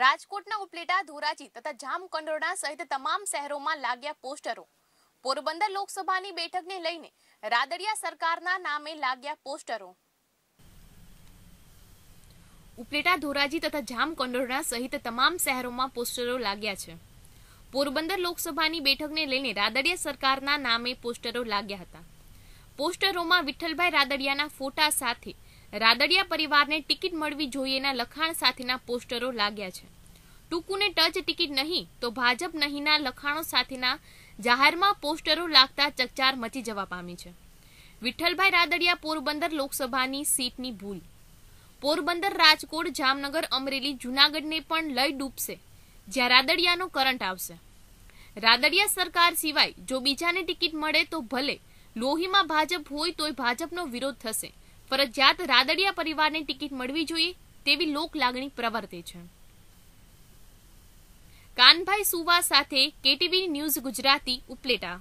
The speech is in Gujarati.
રાજકોટના ઉપલેટા ધોરાજી તથા જામકંડોરણા સહિત તમામ શહેરોમાં લાગ્યા પોસ્ટરો પોરબંદર લોકસભાની બેઠકને લઈને રાદડિયા સરકારના નામે લાગ્યા પોસ્ટરો ઉપલેટા ધોરાજી તથા જામકંડોરણા સહિત તમામ શહેરોમાં પોસ્ટરો લાગ્યા છે પોરબંદર લોકસભાની બેઠકને લઈને રાદડિયા સરકારના નામે પોસ્ટરો લાગ્યા હતા પોસ્ટરોમાં વિઠ્ઠલભાઈ રાદડિયાના ફોટા સાથે રાદડિયા પરિવારને ટિકિટ મળવી જોઈએના લખાણ સાથેના પોસ્ટરો લાગ્યા છે ટૂંકુને ટચ ટિકિટ નહીં તો ભાજપ નહીંના લખાણો સાથેના જાહેરમાં પોસ્ટરો લાગતા ચકચાર મચી જવા પામી છે વિઠ્ઠલભાઈ રાદડિયા પોરબંદર લોકસભાની સીટની ભૂલ પોરબંદર રાજકોટ જામનગર અમરેલી જૂનાગઢને પણ લઈ ડૂબશે જ્યાં રાદડિયાનો કરંટ આવશે રાદડિયા સરકાર સિવાય જો બીજાને ટિકિટ મળે તો ભલે લોહીમાં ભાજપ હોય તોય ભાજપનો વિરોધ થશે ફરજિયાત રાદડિયા પરિવારને ટિકિટ મળવી જોઈએ તેવી લોક લાગણી પ્રવર્તે છે કાનભાઈ સુવા સાથે કેટીવી ન્યૂઝ ગુજરાતી ઉપલેટા